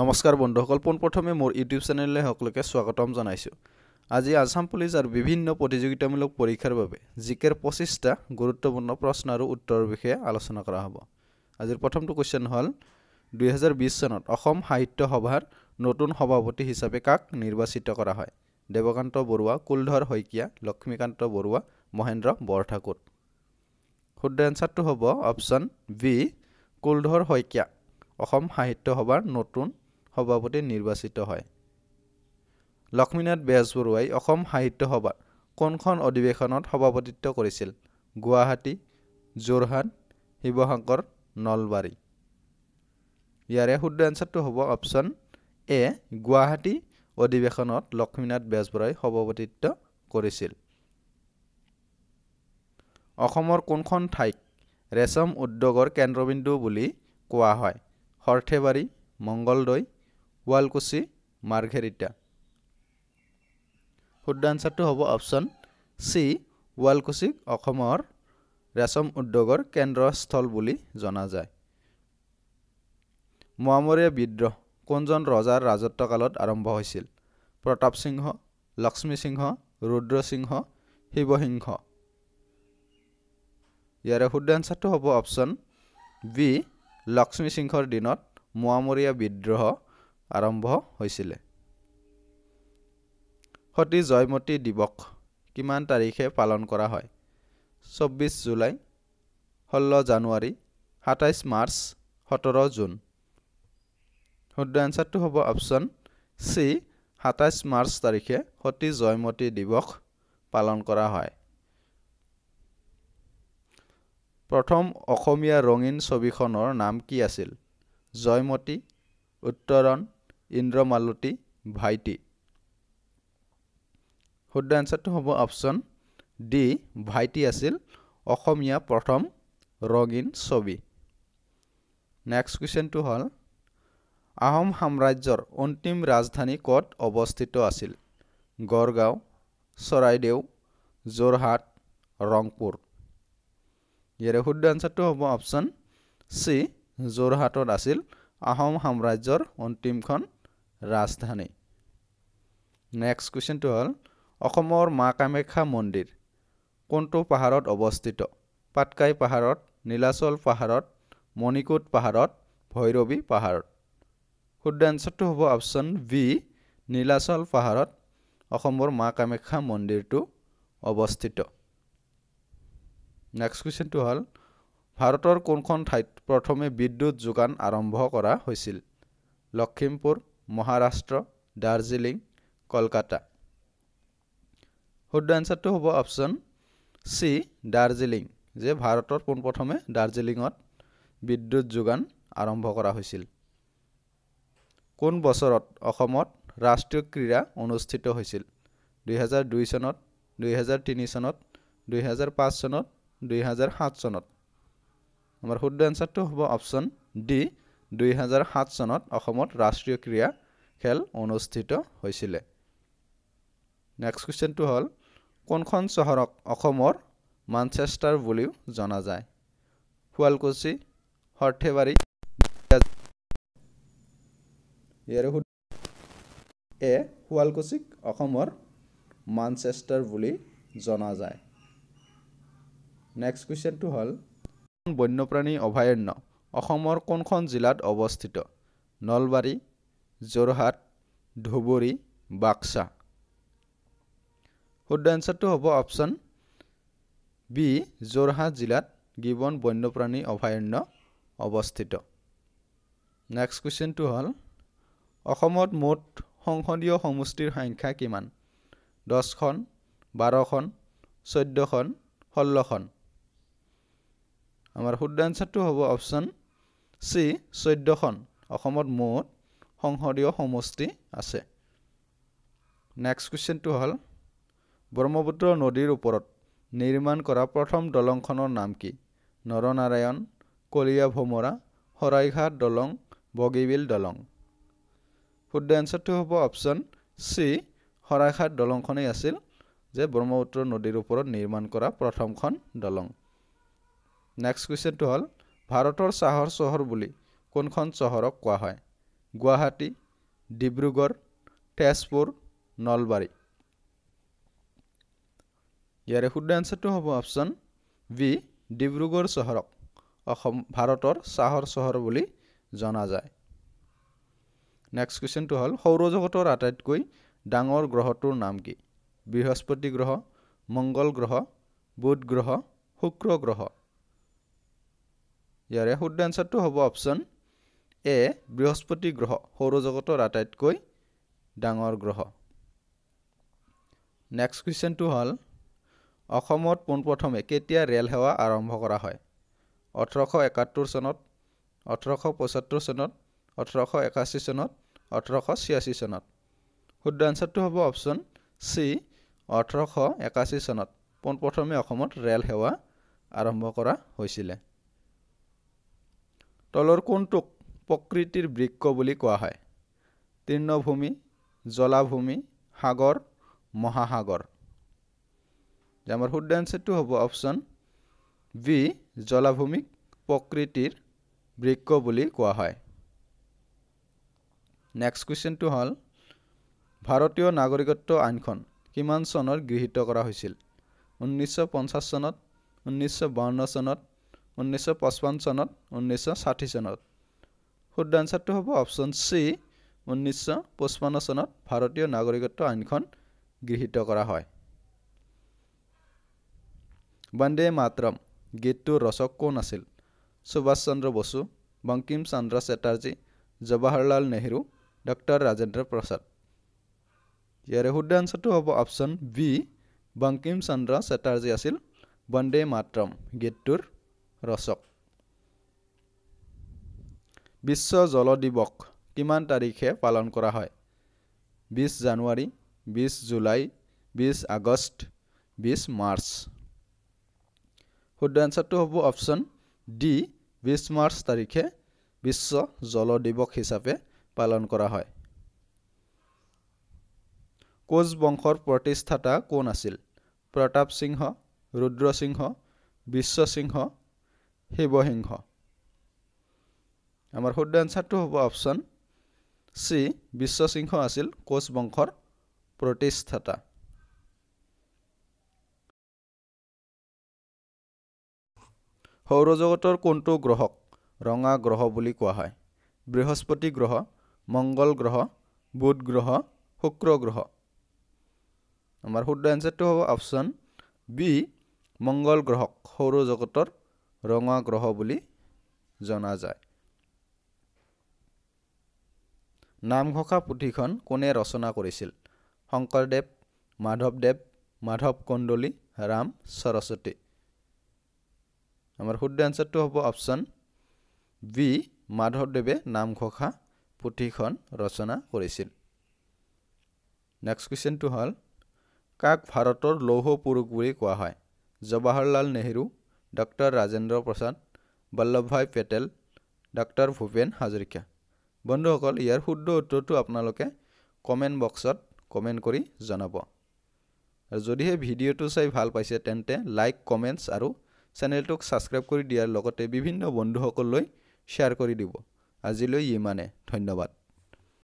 নমস্কাৰ বন্ধুসকল পোনপ্ৰথমে মোৰ ইউটিউব চেনেললৈ সকলোকে স্বাগতম জনাইছোঁ আজি আসাম পুলিচ আৰু বিভিন্ন প্ৰতিযোগিতামূলক পৰীক্ষাৰ বাবে জি কেৰ পঁচিছটা গুৰুত্বপূৰ্ণ প্ৰশ্ন আৰু উত্তৰৰ বিষয়ে আলোচনা কৰা হ'ব আজিৰ প্ৰথমটো কুৱেশ্যন হ'ল দুহেজাৰ বিছ চনত অসম সাহিত্য সভাৰ নতুন সভাপতি হিচাপে কাক নিৰ্বাচিত কৰা হয় দেৱকান্ত বৰুৱা কুলধৰ শইকীয়া লক্ষ্মীকান্ত বৰুৱা মহেন্দ্ৰ বৰঠাকুৰ শুদ্ধ এনচাৰটো হ'ব অপশ্যন বি কুলধৰ শইকীয়া অসম সাহিত্য সভাৰ নতুন সভাপতি নিৰ্বাচিত হয় লক্ষ্মীনাথ বেজবৰুৱাই অসম সাহিত্য সভাৰ কোনখন অধিৱেশনত সভাপতিত্ব কৰিছিল গুৱাহাটী যোৰহাট শিৱসাগৰ নলবাৰী ইয়াৰে শুদ্ধ এঞ্চাৰটো হ'ব অপশ্যন এ গুৱাহাটী অধিৱেশনত লক্ষ্মীনাথ বেজবৰুৱাই সভাপতিত্ব কৰিছিল অসমৰ কোনখন ঠাইক ৰেচম উদ্যোগৰ কেন্দ্ৰবিন্দু বুলি কোৱা হয় সৰ্থেবাৰী মংগলদৈ ৱালকুচি মাৰ্ঘেৰিটা শুদ্ধ আনচাৰটো হ'ব অপশ্যন চি ৱালকুচিক অসমৰ ৰেচম উদ্যোগৰ কেন্দ্ৰস্থল বুলি জনা যায় মোৱামৰীয়া বিদ্ৰোহ কোনজন ৰজাৰ ৰাজত্বকালত আৰম্ভ হৈছিল প্ৰতাপ সিংহ লক্ষ্মী সিংহ ৰুদ্ৰ সিংহ শিৱসিংহ ইয়াৰে শুদ্ধ এনচাৰটো হ'ব অপশ্যন বি লক্ষ্মী সিংহৰ দিনত মোৱামৰীয়া বিদ্ৰোহ আৰম্ভ হৈছিলে সতী জয়মতী দিৱস কিমান তাৰিখে পালন কৰা হয় চৌব্বিছ জুলাই ষোল্ল জানুৱাৰী সাতাইছ মাৰ্চ সোতৰ জুন শুদ্ধ এনচাৰটো হ'ব অপশ্যন চি সাতাইছ মাৰ্চ তাৰিখে সতী জয়মতী দিৱস পালন কৰা হয় প্ৰথম অসমীয়া ৰঙীন ছবিখনৰ নাম কি আছিল জয়মতী উত্তৰণ ইন্দ্ৰমালতী ভাইটি শুদ্ধ এঞ্চাৰটো হ'ব অপশ্যন ডি ভাইটি আছিল অসমীয়া প্ৰথম ৰঙীন ছবি নেক্সট কুৱেশ্যনটো হ'ল আহোম সাম্ৰাজ্যৰ অন্তিম ৰাজধানী ক'ত অৱস্থিত আছিল গড়গাঁও চৰাইদেউ যোৰহাট ৰংপুৰ ইয়াৰে শুদ্ধ আনচাৰটো হ'ব অপশ্যন চি যোৰহাটত আছিল আহোম সাম্ৰাজ্যৰ অন্তিমখন ৰাজধানী নেক্সট কুৱেশ্যনটো হ'ল অসমৰ মা কামাখ্যা মন্দিৰ কোনটো পাহাৰত অৱস্থিত পাটকাই পাহাৰত নীলাচল পাহাৰত মণিকোট পাহাৰত ভৈৰৱী পাহাৰত শুদ্ধ এনচাৰটো হ'ব অপশ্যন বি নীলাচল পাহাৰত অসমৰ মা কামাখ্যা মন্দিৰটো অৱস্থিত নেক্সট কুৱেশ্যনটো হ'ল ভাৰতৰ কোনখন ঠাইত প্ৰথমে বিদ্যুৎ যোগান আৰম্ভ কৰা হৈছিল লখিমপুৰ মহাৰাষ্ট্ৰ দাৰ্জিলিং কলকাতা শুদ্ধ এনচাৰটো হ'ব অপশ্যন চি দাৰ্জিলিং যে ভাৰতৰ পোনপ্ৰথমে দাৰ্জিলিঙত বিদ্যুৎ যোগান আৰম্ভ কৰা হৈছিল কোন বছৰত অসমত ৰাষ্ট্ৰীয় ক্ৰীড়া অনুষ্ঠিত হৈছিল দুহেজাৰ দুই চনত দুহেজাৰ তিনি চনত দুহেজাৰ পাঁচ চনত দুহেজাৰ সাত চনত আমাৰ শুদ্ধ এনচাৰটো হ'ব অপশ্যন ডি দুহেজাৰ সাত চনত অসমত ৰাষ্ট্ৰীয় ক্ৰীড়া খেল অনুষ্ঠিত হৈছিলে নেক্সট কুৱেশ্যনটো হ'ল কোনখন চহৰক অসমৰ মানচেষ্টাৰ বুলিও জনা যায় শুৱালকুচি সৰ্থেবাৰী ইয়াৰে শুদ্ধ এ শুৱালকুচিক অসমৰ মানচেষ্টাৰ বুলি জনা যায় নেক্সট কুৱেশ্যনটো হ'ল বন্যপ্ৰাণী অভয়াৰণ্য অসমৰ কোনখন জিলাত অৱস্থিত নলবাৰী যোৰহাট ধুবুৰী বাক্সা শুদ্ধ এঞ্চাৰটো হ'ব অপশ্যন বি যোৰহাট জিলাত গিবন বন্যপ্ৰাণী অভয়াৰণ্য অৱস্থিত নেক্সট কুৱেশ্যনটো হ'ল অসমত মুঠ সংসদীয় সমষ্টিৰ সংখ্যা কিমান দহখন বাৰখন চৈধ্যখন ষোল্লখন আমাৰ শুদ্ধ এনচাৰটো হ'ব অপশ্যন চি চৈধ্যখন অসমত মুঠ সংসদীয় সমষ্টি আছে নেক্সট কুৱেশ্যনটো হ'ল ব্ৰহ্মপুত্ৰ নদীৰ ওপৰত নিৰ্মাণ কৰা প্ৰথম দলংখনৰ নাম কি নৰনাৰায়ণ কলীয়া ভোমৰা শৰাইঘাট দলং বগীবিল দলং শুদ্ধ এনচাৰটো হ'ব অপশ্যন চি শৰাইঘাট দলংখনেই আছিল যে ব্ৰহ্মপুত্ৰ নদীৰ ওপৰত নিৰ্মাণ কৰা প্ৰথমখন দলং নেক্সট কুৱেশ্যনটো হ'ল ভাৰতৰ চাহৰ চহৰ বুলি কোনখন চহৰক কোৱা হয় গুৱাহাটী ডিব্ৰুগড় তেজপুৰ নলবাৰী ইয়াৰে শুদ্ধ এনচাৰটো হ'ব অপশ্যন বি ডিব্ৰুগড় চহৰক অসম ভাৰতৰ চাহৰ চহৰ বুলি জনা যায় নেক্সট কুৱেশ্যনটো হ'ল সৌৰজগতৰ আটাইতকৈ ডাঙৰ গ্ৰহটোৰ নাম কি বৃহস্পতি গ্ৰহ মংগল গ্ৰহ বুধ গ্ৰহ শুক্ৰ গ্ৰহ ইয়াৰে শুদ্ধ এনচাৰটো হ'ব অপশ্যন এ বৃহস্পতি গ্ৰহ সৌৰজগতৰ আটাইতকৈ ডাঙৰ গ্ৰহ নেক্সট কুৱেশ্যনটো হ'ল অসমত পোনপ্ৰথমে কেতিয়া ৰেল সেৱা আৰম্ভ কৰা হয় ওঠৰশ একাত্তৰ চনত ওঠৰশ পঁয়সত্তৰ চনত ওঠৰশ একাশী চনত ওঠৰশ ছিয়াশী চনত শুদ্ধ এনচাৰটো হ'ব অপশ্যন চি ওঠৰশ একাশী চনত পোনপ্ৰথমে অসমত ৰেল সেৱা আৰম্ভ কৰা হৈছিলে তলৰ কোনটোক প্ৰকৃতিৰ বৃক্ষ বুলি কোৱা হয় তৃণভূমি জলাভূমি সাগৰ মহাসাগৰ যে আমাৰ শুদ্ধ এনচাৰটো হ'ব অপশ্যন বি জলাভূমিক প্ৰকৃতিৰ বৃক্ষ বুলি কোৱা হয় নেক্সট কুৱেশ্যনটো হ'ল ভাৰতীয় নাগৰিকত্ব আইনখন কিমান চনত গৃহীত কৰা হৈছিল ঊনৈছশ পঞ্চাছ চনত ঊনৈছশ বাৱন্ন চনত ঊনৈছশ পঁচপন্ন চনত ঊনৈছশ ষাঠি চনত শুদ্ধ আনচাৰটো হ'ব অপশ্যন চি ঊনৈছশ পঁচপন্ন চনত ভাৰতীয় নাগৰিকত্ব আইনখন গৃহীত কৰা হয় বন্দে মাতৰম গীতটোৰ ৰচক কোন আছিল সুভাষ চন্দ্ৰ বসু বংকিম চন্দ্ৰ চেটাৰ্জী জৱাহৰলাল নেহৰু ডক্টৰ ৰাজেন্দ্ৰ প্ৰসাদ ইয়াৰে শুদ্ধ আনচাৰটো হ'ব অপশ্যন বি বংকিম চন্দ্ৰ চেটাৰ্জী আছিল বন্দে মাতৰম গীতটোৰ ৰচক বিশ্ব জল দিৱস কিমান তাৰিখে পালন কৰা হয় বিছ জানুৱাৰী বিছ জুলাই বিছ আগষ্ট বিছ মাৰ্চ শুদ্ধ এনচাৰটো হ'ব অপশ্যন ডি বিছ মাৰ্চ তাৰিখে বিশ্ব জল দিৱস হিচাপে পালন কৰা হয় কোচ বংশৰ প্ৰতিষ্ঠাতা কোন আছিল প্ৰতাপ সিংহ ৰুদ্ৰসিংহ বিশ্বসিংহ শিৱসিংহ আমাৰ শুদ্ধ এনচাৰটো হ'ব অপশ্যন চি বিশ্বসিংহ আছিল কোচ বংশৰ প্ৰতিষ্ঠাতা সৌৰজগতৰ কোনটো গ্ৰহক ৰঙা গ্ৰহ বুলি কোৱা হয় বৃহস্পতি গ্ৰহ মংগল গ্ৰহ বুধ গ্ৰহ শুক্ৰ গ্ৰহ আমাৰ শুদ্ধ এনচাৰটো হ'ব অপশ্যন বি মংগল গ্ৰহক সৌৰজগতৰ ৰঙা গ্ৰহ বুলি জনা যায় নামঘোষা পুথিখন কোনে ৰচনা কৰিছিল শংকৰদেৱ মাধৱদেৱ মাধৱ কুণ্ডলী ৰাম সৰস্বতী আমাৰ শুদ্ধ এঞ্চাৰটো হ'ব অপশ্যন বি মাধৱদেৱে নামঘোষা পুথিখন ৰচনা কৰিছিল নেক্সট কুৱেশ্যনটো হ'ল কাক ভাৰতৰ লৌহ পুৰুষ বুলি কোৱা হয় জৱাহৰলাল নেহৰু ডক্টৰ ৰাজেন্দ্ৰ প্ৰসাদ বল্লভভাই পেটেল ডক্টৰ ভূপেন হাজৰিকা বন্ধুসকল ইয়াৰ শুদ্ধ উত্তৰটো আপোনালোকে কমেণ্ট বক্সত কমেণ্ট কৰি জনাব আৰু যদিহে ভিডিঅ'টো চাই ভাল পাইছে তেন্তে লাইক কমেণ্টছ আৰু চেনেলটোক ছাবস্ক্ৰাইব কৰি দিয়াৰ লগতে বিভিন্ন বন্ধুসকললৈ শ্বেয়াৰ কৰি দিব আজিলৈ ইমানে ধন্যবাদ